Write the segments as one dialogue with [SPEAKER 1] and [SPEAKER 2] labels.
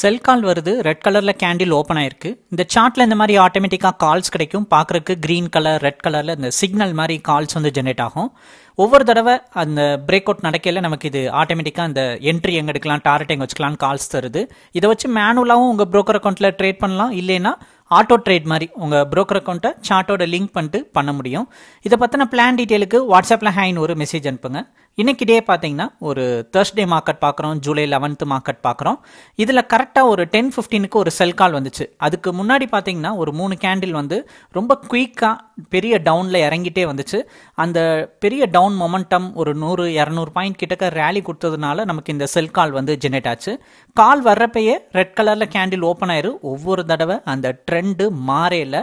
[SPEAKER 1] செல் கால் வருது ரெட் கலரில் candle open ஆயிருக்கு இந்த சார்ட்டில் இந்த மாதிரி ஆட்டோமேட்டிக்காக கால்ஸ் கிடைக்கும் பார்க்குறக்கு க்ரீன் கலர் ரெட் கலரில் இந்த சிக்னல் மாதிரி கால்ஸ் வந்து ஜென்ரேட் ஆகும் ஒவ்வொரு தடவை அந்த பிரேக் அவுட் நடக்கையில் நமக்கு இது ஆட்டோமேட்டிக்காக இந்த என்ட்ரி எங்கே எடுக்கலாம் டார்கெட் எங்கே வச்சுக்கலாம்னு கால்ஸ் தருது இதை வச்சு மேனுவலாகவும் உங்கள் ப்ரோக்கர் அக்கௌண்ட்டில் ட்ரேட் பண்ணலாம் இல்லைன்னா ஆட்டோ ட்ரேட் மாதிரி உங்கள் ப்ரோக்கர் அக்கௌண்ட்டை சார்ட்டோட லிங்க் பண்ணிட்டு பண்ண முடியும் இதை பற்றின பிளான் டீட்டெயிலுக்கு வாட்ஸ்அப்பில் ஹேன் ஒரு மெசேஜ் அனுப்புங்க இன்னைக்கு டே பார்த்தீங்கன்னா ஒரு தேர்ஸ்டே மார்க்கெட் பார்க்குறோம் ஜூலை லெவன்த்து மார்க்கெட் பார்க்குறோம் இதில் கரெக்டாக ஒரு டென் ஃபிஃப்டீனுக்கு ஒரு செல் கால் வந்துச்சு அதுக்கு முன்னாடி பார்த்தீங்கன்னா ஒரு மூணு கேண்டில் வந்து ரொம்ப குயிக்காக பெரிய டவுனில் இறங்கிட்டே வந்துச்சு அந்த பெரிய டவுன் மொமெண்டம் ஒரு நூறு இரநூறு பாயிண்ட் கிட்டக்க ரேலி கொடுத்ததுனால நமக்கு இந்த செல் கால் வந்து ஜெனரேட் ஆச்சு கால் வர்றப்பயே ரெட் கலரில் கேண்டில் ஓப்பன் ஆயிரு ஒவ்வொரு தடவை அந்த ட்ரெண்டு மாறேல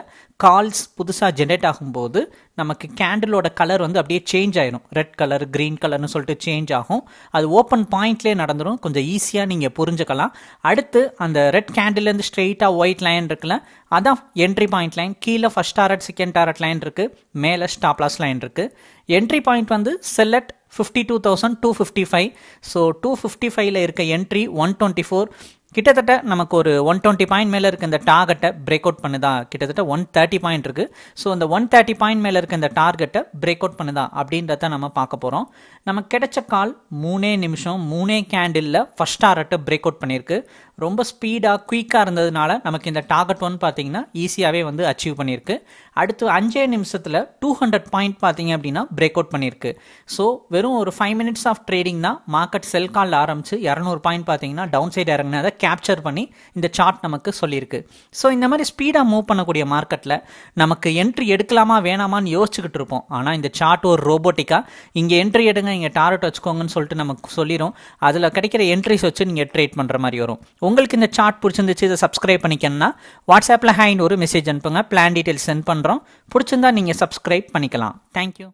[SPEAKER 1] கால்ஸ் புதுசாக ஜென்ரேட் ஆகும்போது நமக்கு கேண்டிலோட கலர் வந்து அப்படியே சேஞ்ச் ஆயிடும் ரெட் கலர் க்ரீன் கலர்னு சொல்லிட்டு சேஞ்ச் ஆகும் அது ஓப்பன் பாயிண்ட்லேயே நடந்துடும் கொஞ்சம் ஈஸியாக நீங்கள் புரிஞ்சுக்கலாம் அடுத்து அந்த ரெட் கேண்டில்லேருந்து ஸ்ட்ரெயிட்டாக ஒயிட் லைன் இருக்குல்ல அதான் என்ட்ரி பாயிண்ட் லைன் கீழே first target second target line இருக்குது மேலே ஸ்டாப்லாஸ் லைன் இருக்குது என்ட்ரி பாயிண்ட் வந்து sell at fifty two thousand two fifty five so two fifty ஃபைவ்ல இருக்க என்ட்ரி ஒன் டுவெண்ட்டி ஃபோர் கிட்டத்தட்ட நமக்கு ஒரு ஒன் டுவெண்ட்டி பாயிண்ட் மேலே இருக்க இந்த டார்கெட்டை பிரேக் அவுட் பண்ணுதா கிட்டத்தட்ட ஒன் தேர்ட்டி பாயிண்ட் இருக்குது ஸோ அந்த ஒன் தேர்ட்டி பாயிண்ட் மேலே இருக்க இந்த டார்கெட்டை பிரேக் அவுட் பண்ணுதா அப்படின்றத நம்ம பார்க்க போகிறோம் நம்ம கிடைச்ச கால் மூணே நிமிஷம் மூணே கேண்டிலில் ஃபஸ்ட் டார்கெட்டை பிரேக் அவுட் பண்ணியிருக்கு ரொம்ப ஸ்பீடாக குயிக்காக இருந்ததுனால நமக்கு இந்த டார்கெட் ஒன் பார்த்தீங்கன்னா ஈஸியாகவே வந்து அச்சீவ் பண்ணியிருக்கு அடுத்து அஞ்சே நிமிஷத்தில் டூ ஹண்ட்ரட் பாயிண்ட் பார்த்தீங்க அப்படின்னா பிரேக் அவுட் பண்ணியிருக்கு ஸோ வெறும் ஒரு ஃபைவ் மினிட்ஸ் ஆஃப் ட்ரேடிங் தான் மார்க்கெட் செல் காலில் ஆரம்பித்து இரநூறு பாயிண்ட் பார்த்தீங்கன்னா டவுன் சைடு இறங்கினதை கேப்சர் பண்ணி இந்த சார்ட் நமக்கு சொல்லியிருக்கு ஸோ இந்த மாதிரி ஸ்பீடாக மூவ் பண்ணக்கூடிய மார்க்கெட்டில் நமக்கு என்ட்ரி எடுக்கலாமா வேணாமான்னு யோசிச்சுக்கிட்டு இருப்போம் ஆனால் இந்த சார்ட் ஒரு ரோபோட்டிக்காக இங்கே என்ட்ரி எடுங்க இங்கே டார்கெட் வச்சுக்கோங்கன்னு சொல்லிட்டு நமக்கு சொல்லிடும் அதில் கிடைக்கிற என்ட்ரிஸ் வச்சு நீங்கள் ட்ரேட் பண்ணுற மாதிரி வரும் உங்களுக்கு இந்த சார்ட் பிடிச்சிருந்துச்சு இதை சப்ஸ்கிரைப் பண்ணிக்கணும்னா வாட்ஸ்அப்பில் ஹேண்ட் ஒரு மெசேஜ் அனுப்புங்க பிளான் டீட்டெயில்ஸ் சென்ட் பண்ணுறோம் பிடிச்சிருந்தா நீங்கள் சப்ஸ்கிரைப் பண்ணிக்கலாம் தேங்க்யூ